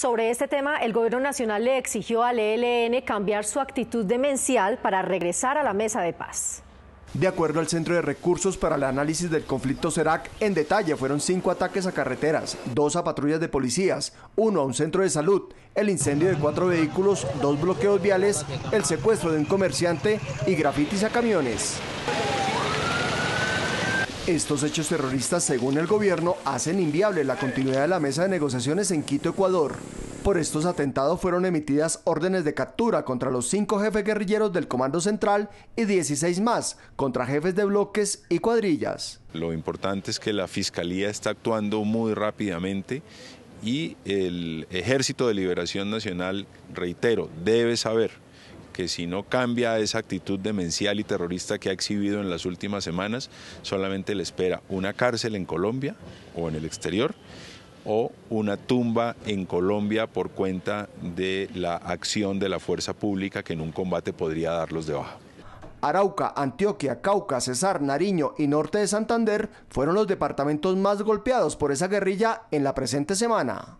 Sobre este tema, el gobierno nacional le exigió al ELN cambiar su actitud demencial para regresar a la mesa de paz. De acuerdo al Centro de Recursos para el Análisis del Conflicto CERAC, en detalle fueron cinco ataques a carreteras, dos a patrullas de policías, uno a un centro de salud, el incendio de cuatro vehículos, dos bloqueos viales, el secuestro de un comerciante y grafitis a camiones. Estos hechos terroristas, según el gobierno, hacen inviable la continuidad de la mesa de negociaciones en Quito, Ecuador. Por estos atentados fueron emitidas órdenes de captura contra los cinco jefes guerrilleros del Comando Central y 16 más contra jefes de bloques y cuadrillas. Lo importante es que la Fiscalía está actuando muy rápidamente y el Ejército de Liberación Nacional, reitero, debe saber que si no cambia esa actitud demencial y terrorista que ha exhibido en las últimas semanas, solamente le espera una cárcel en Colombia o en el exterior o una tumba en Colombia por cuenta de la acción de la fuerza pública que en un combate podría darlos de baja. Arauca, Antioquia, Cauca, Cesar, Nariño y Norte de Santander fueron los departamentos más golpeados por esa guerrilla en la presente semana.